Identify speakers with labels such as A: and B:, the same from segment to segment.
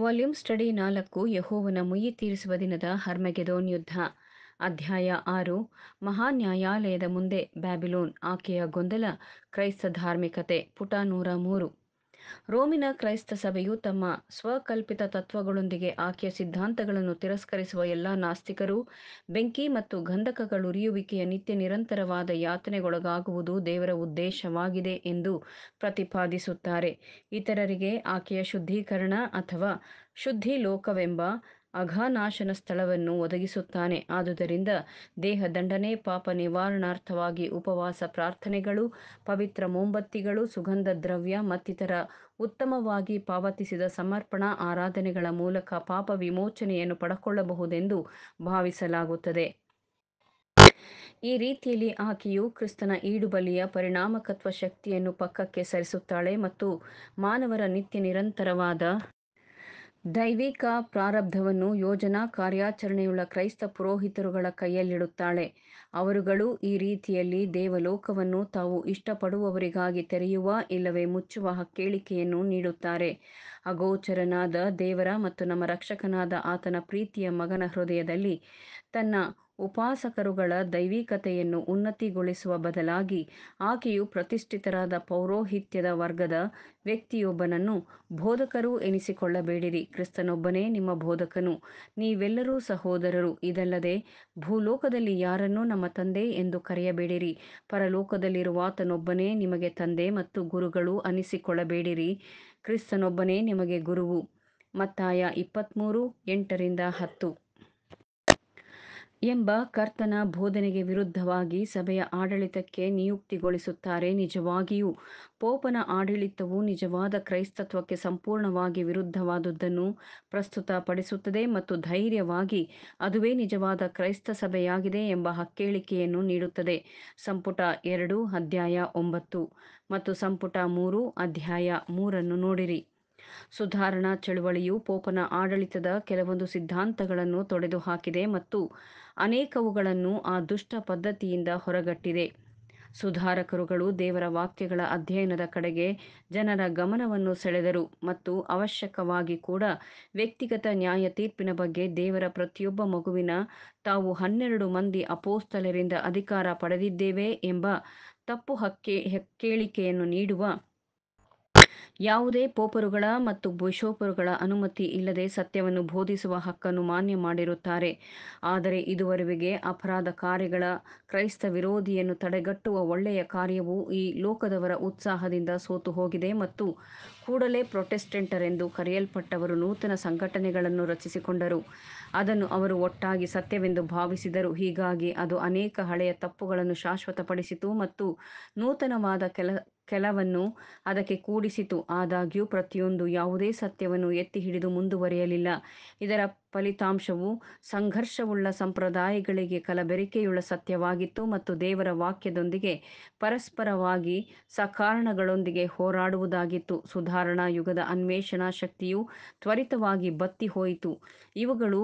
A: volume study ನಾಲ್ಕು ಯಹೋವನ ಮುಯಿ ತೀರಿಸುವ ದಿನದ ಹರ್ಮೆಗೆದೋನ್ ಯುದ್ಧ ಅಧ್ಯಾಯ ಆರು ಮಹಾನ್ಯಾಯಾಲಯದ ಮುಂದೆ ಬ್ಯಾಬಿಲೋನ್ ಆಕೆಯ ಗೊಂದಲ ಕ್ರೈಸ್ತ ಧಾರ್ಮಿಕತೆ ಪುಟ ನೂರ ಮೂರು ರೋಮಿನ ಕ್ರೈಸ್ತ ಸಭೆಯು ತಮ್ಮ ಸ್ವಕಲ್ಪಿತ ತತ್ವಗಳೊಂದಿಗೆ ಆಕೆಯ ಸಿದ್ಧಾಂತಗಳನ್ನು ತಿರಸ್ಕರಿಸುವ ಎಲ್ಲ ನಾಸ್ತಿಕರು ಬೆಂಕಿ ಮತ್ತು ಉರಿಯುವಿಕೆಯ ನಿತ್ಯ ನಿರಂತರವಾದ ಯಾತನೆಗೊಳಗಾಗುವುದು ದೇವರ ಉದ್ದೇಶವಾಗಿದೆ ಎಂದು ಪ್ರತಿಪಾದಿಸುತ್ತಾರೆ ಇತರರಿಗೆ ಆಕೆಯ ಶುದ್ಧೀಕರಣ ಅಥವಾ ಶುದ್ಧಿ ಲೋಕವೆಂಬ ಅಘಾನಾಶನ ಸ್ಥಳವನ್ನು ಒದಗಿಸುತ್ತಾನೆ ಆದುದರಿಂದ ದೇಹ ದಂಡನೆ ಪಾಪ ನಿವಾರಣಾರ್ಥವಾಗಿ ಉಪವಾಸ ಪ್ರಾರ್ಥನೆಗಳು ಪವಿತ್ರ ಮೋಂಬತ್ತಿಗಳು ಸುಗಂಧ ದ್ರವ್ಯ ಮತ್ತಿತರ ಉತ್ತಮವಾಗಿ ಪಾವತಿಸಿದ ಸಮರ್ಪಣಾ ಆರಾಧನೆಗಳ ಮೂಲಕ ಪಾಪ ವಿಮೋಚನೆಯನ್ನು ಪಡಕೊಳ್ಳಬಹುದೆಂದು ಭಾವಿಸಲಾಗುತ್ತದೆ ಈ ರೀತಿಯಲ್ಲಿ ಆಕೆಯು ಕ್ರಿಸ್ತನ ಈಡುಬಲಿಯ ಪರಿಣಾಮಕತ್ವ ಶಕ್ತಿಯನ್ನು ಪಕ್ಕಕ್ಕೆ ಸರಿಸುತ್ತಾಳೆ ಮತ್ತು ಮಾನವರ ನಿತ್ಯ ನಿರಂತರವಾದ ದೈವಿಕ ಪ್ರಾರಬ್ಧವನ್ನು ಯೋಜನಾ ಕಾರ್ಯಾಚರಣೆಯುಳ್ಳ ಕ್ರೈಸ್ತ ಪುರೋಹಿತರುಗಳ ಕೈಯಲ್ಲಿಡುತ್ತಾಳೆ ಅವರುಗಳು ಈ ರೀತಿಯಲ್ಲಿ ದೇವಲೋಕವನ್ನು ತಾವು ಇಷ್ಟಪಡುವವರಿಗಾಗಿ ತೆರೆಯುವ ಇಲ್ಲವೇ ಮುಚ್ಚುವ ಕೇಳಿಕೆಯನ್ನು ನೀಡುತ್ತಾರೆ ಅಗೋಚರನಾದ ದೇವರ ಮತ್ತು ನಮ್ಮ ರಕ್ಷಕನಾದ ಆತನ ಪ್ರೀತಿಯ ಮಗನ ಹೃದಯದಲ್ಲಿ ತನ್ನ ಉಪಾಸಕರುಗಳ ದೈವಿಕತೆಯನ್ನು ಉನ್ನತಿಗೊಳಿಸುವ ಬದಲಾಗಿ ಆಕೆಯು ಪ್ರತಿಷ್ಠಿತರಾದ ಪೌರೋಹಿತ್ಯದ ವರ್ಗದ ವ್ಯಕ್ತಿಯೊಬ್ಬನನ್ನು ಬೋಧಕರು ಎನಿಸಿಕೊಳ್ಳಬೇಡಿರಿ ಕ್ರಿಸ್ತನೊಬ್ಬನೇ ನಿಮ್ಮ ಬೋಧಕನು ನೀವೆಲ್ಲರೂ ಸಹೋದರರು ಇದಲ್ಲದೆ ಭೂಲೋಕದಲ್ಲಿ ಯಾರನ್ನೂ ನಮ್ಮ ತಂದೆ ಎಂದು ಕರೆಯಬೇಡಿರಿ ಪರಲೋಕದಲ್ಲಿರುವ ಆತನೊಬ್ಬನೇ ನಿಮಗೆ ತಂದೆ ಮತ್ತು ಗುರುಗಳು ಅನಿಸಿಕೊಳ್ಳಬೇಡಿರಿ ಕ್ರಿಸ್ತನೊಬ್ಬನೇ ನಿಮಗೆ ಗುರುವು ಮತ್ತಾಯ ಇಪ್ಪತ್ತ್ಮೂರು ಎಂಟರಿಂದ ಹತ್ತು ಎಂಬ ಕರ್ತನ ಬೋಧನೆಗೆ ವಿರುದ್ಧವಾಗಿ ಸಭೆಯ ಆಡಳಿತಕ್ಕೆ ನಿಯುಕ್ತಿಗೊಳಿಸುತ್ತಾರೆ ನಿಜವಾಗಿಯೂ ಪೋಪನ ಆಡಳಿತವು ನಿಜವಾದ ಕ್ರೈಸ್ತತ್ವಕ್ಕೆ ಸಂಪೂರ್ಣವಾಗಿ ವಿರುದ್ಧವಾದುದನ್ನು ಪ್ರಸ್ತುತಪಡಿಸುತ್ತದೆ ಮತ್ತು ಧೈರ್ಯವಾಗಿ ಅದುವೇ ನಿಜವಾದ ಕ್ರೈಸ್ತ ಸಭೆಯಾಗಿದೆ ಎಂಬ ಹಕ್ಕೇಳಿಕೆಯನ್ನು ನೀಡುತ್ತದೆ ಸಂಪುಟ ಎರಡು ಅಧ್ಯಾಯ ಒಂಬತ್ತು ಮತ್ತು ಸಂಪುಟ ಮೂರು ಅಧ್ಯಾಯ ಮೂರನ್ನು ನೋಡಿರಿ ಸುಧಾರಣಾ ಚಳುವಳಿಯು ಪೋಪನ ಆಡಳಿತದ ಕೆಲವೊಂದು ಸಿದ್ಧಾಂತಗಳನ್ನು ತೊಡೆದುಹಾಕಿದೆ ಮತ್ತು ಅನೇಕವುಗಳನ್ನು ಆ ದುಷ್ಟ ಪದ್ಧತಿಯಿಂದ ಹೊರಗಟ್ಟಿದೆ ಸುಧಾರಕರುಗಳು ದೇವರ ವಾಕ್ಯಗಳ ಅಧ್ಯಯನದ ಕಡೆಗೆ ಜನರ ಗಮನವನ್ನು ಸೆಳೆದರು ಮತ್ತು ಅವಶ್ಯಕವಾಗಿ ಕೂಡ ವ್ಯಕ್ತಿಗತ ನ್ಯಾಯ ತೀರ್ಪಿನ ಬಗ್ಗೆ ದೇವರ ಪ್ರತಿಯೊಬ್ಬ ಮಗುವಿನ ತಾವು ಹನ್ನೆರಡು ಮಂದಿ ಅಪೋಸ್ತಲರಿಂದ ಅಧಿಕಾರ ಪಡೆದಿದ್ದೇವೆ ಎಂಬ ತಪ್ಪು ಹಕ್ಕೇ ಹೆಕ್ಕೇಳಿಕೆಯನ್ನು ನೀಡುವ ಯಾವುದೇ ಪೋಪರುಗಳ ಮತ್ತು ಬಿಷೋಪರುಗಳ ಅನುಮತಿ ಇಲ್ಲದೆ ಸತ್ಯವನ್ನು ಬೋಧಿಸುವ ಹಕ್ಕನ್ನು ಮಾನ್ಯ ಮಾಡಿರುತ್ತಾರೆ ಆದರೆ ಇದುವರೆಗೆ ಅಪರಾಧ ಕಾರ್ಯಗಳ ಕ್ರೈಸ್ತ ವಿರೋಧಿಯನ್ನು ತಡೆಗಟ್ಟುವ ಒಳ್ಳೆಯ ಕಾರ್ಯವು ಈ ಲೋಕದವರ ಉತ್ಸಾಹದಿಂದ ಸೋತು ಹೋಗಿದೆ ಮತ್ತು ಕೂಡಲೇ ಪ್ರೊಟೆಸ್ಟೆಂಟರೆಂದು ಕರೆಯಲ್ಪಟ್ಟವರು ನೂತನ ಸಂಘಟನೆಗಳನ್ನು ರಚಿಸಿಕೊಂಡರು ಅದನ್ನು ಅವರು ಒಟ್ಟಾಗಿ ಸತ್ಯವೆಂದು ಭಾವಿಸಿದರು ಹೀಗಾಗಿ ಅದು ಅನೇಕ ಹಳೆಯ ತಪ್ಪುಗಳನ್ನು ಶಾಶ್ವತಪಡಿಸಿತು ಮತ್ತು ನೂತನವಾದ ಕೆಲ ಕೆಲವನ್ನು ಅದಕ್ಕೆ ಕೂಡಿಸಿತು ಆದಾಗ್ಯೂ ಪ್ರತಿಯೊಂದು ಯಾವುದೇ ಸತ್ಯವನ್ನು ಎತ್ತಿ ಹಿಡಿದು ಮುಂದುವರಿಯಲಿಲ್ಲ ಇದರ ಫಲಿತಾಂಶವು ಸಂಘರ್ಷವುಳ್ಳ ಸಂಪ್ರದಾಯಗಳಿಗೆ ಕಲಬೆರಿಕೆಯುಳ್ಳ ಸತ್ಯವಾಗಿತ್ತು ಮತ್ತು ದೇವರ ವಾಕ್ಯದೊಂದಿಗೆ ಪರಸ್ಪರವಾಗಿ ಸಕಾರಣಗಳೊಂದಿಗೆ ಹೋರಾಡುವುದಾಗಿತ್ತು ಸುಧಾರಣಾ ಯುಗದ ಅನ್ವೇಷಣಾ ಶಕ್ತಿಯು ತ್ವರಿತವಾಗಿ ಬತ್ತಿ ಹೋಯಿತು ಇವುಗಳು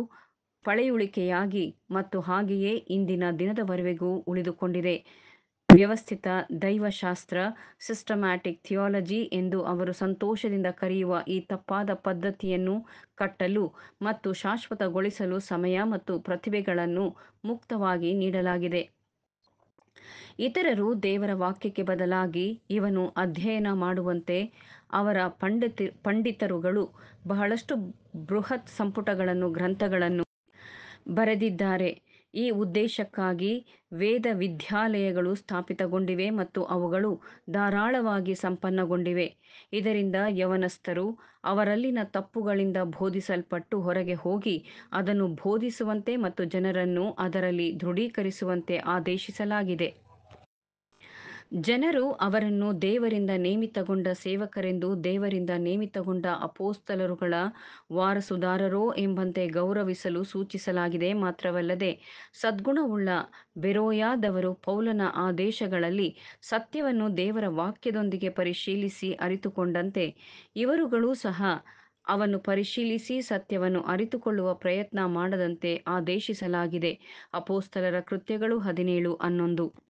A: ಪಳೆಯುಳಿಕೆಯಾಗಿ ಮತ್ತು ಹಾಗೆಯೇ ಇಂದಿನ ದಿನದವರೆಗೂ ಉಳಿದುಕೊಂಡಿದೆ ವ್ಯವಸ್ಥಿತ ದೈವಶಾಸ್ತ್ರ ಸಿಸ್ಟಮ್ಯಾಟಿಕ್ ಥಿಯಾಲಜಿ ಎಂದು ಅವರು ಸಂತೋಷದಿಂದ ಕರೆಯುವ ಈ ತಪ್ಪಾದ ಪದ್ಧತಿಯನ್ನು ಕಟ್ಟಲು ಮತ್ತು ಶಾಶ್ವತಗೊಳಿಸಲು ಸಮಯ ಮತ್ತು ಪ್ರತಿಭೆಗಳನ್ನು ಮುಕ್ತವಾಗಿ ನೀಡಲಾಗಿದೆ ಇತರರು ದೇವರ ವಾಕ್ಯಕ್ಕೆ ಬದಲಾಗಿ ಇವನು ಅಧ್ಯಯನ ಮಾಡುವಂತೆ ಅವರ ಪಂಡಿತ ಪಂಡಿತರುಗಳು ಬಹಳಷ್ಟು ಬೃಹತ್ ಸಂಪುಟಗಳನ್ನು ಗ್ರಂಥಗಳನ್ನು ಬರೆದಿದ್ದಾರೆ ಈ ಉದ್ದೇಶಕ್ಕಾಗಿ ವೇದ ವಿದ್ಯಾಲಯಗಳು ಸ್ಥಾಪಿತಗೊಂಡಿವೆ ಮತ್ತು ಅವುಗಳು ಧಾರಾಳವಾಗಿ ಸಂಪನ್ನಗೊಂಡಿವೆ ಇದರಿಂದ ಯವನಸ್ಥರು ಅವರಲ್ಲಿನ ತಪ್ಪುಗಳಿಂದ ಬೋಧಿಸಲ್ಪಟ್ಟು ಹೊರಗೆ ಹೋಗಿ ಅದನ್ನು ಬೋಧಿಸುವಂತೆ ಮತ್ತು ಜನರನ್ನು ಅದರಲ್ಲಿ ದೃಢೀಕರಿಸುವಂತೆ ಆದೇಶಿಸಲಾಗಿದೆ ಜನರು ಅವರನ್ನು ದೇವರಿಂದ ನೇಮಿತಗೊಂಡ ಸೇವಕರೆಂದು ದೇವರಿಂದ ನೇಮಿತಗೊಂಡ ಅಪೋಸ್ತಲರುಗಳ ವಾರಸುದಾರರೋ ಎಂಬಂತೆ ಗೌರವಿಸಲು ಸೂಚಿಸಲಾಗಿದೆ ಮಾತ್ರವಲ್ಲದೆ ಸದ್ಗುಣವುಳ್ಳ ಬೆರೋಯಾದವರು ಪೌಲನ ಆದೇಶಗಳಲ್ಲಿ ಸತ್ಯವನ್ನು ದೇವರ ವಾಕ್ಯದೊಂದಿಗೆ ಪರಿಶೀಲಿಸಿ ಅರಿತುಕೊಂಡಂತೆ ಇವರುಗಳು ಸಹ ಅವನ್ನು ಪರಿಶೀಲಿಸಿ ಸತ್ಯವನ್ನು ಅರಿತುಕೊಳ್ಳುವ ಪ್ರಯತ್ನ ಮಾಡದಂತೆ ಆದೇಶಿಸಲಾಗಿದೆ ಅಪೋಸ್ತಲರ ಕೃತ್ಯಗಳು ಹದಿನೇಳು ಹನ್ನೊಂದು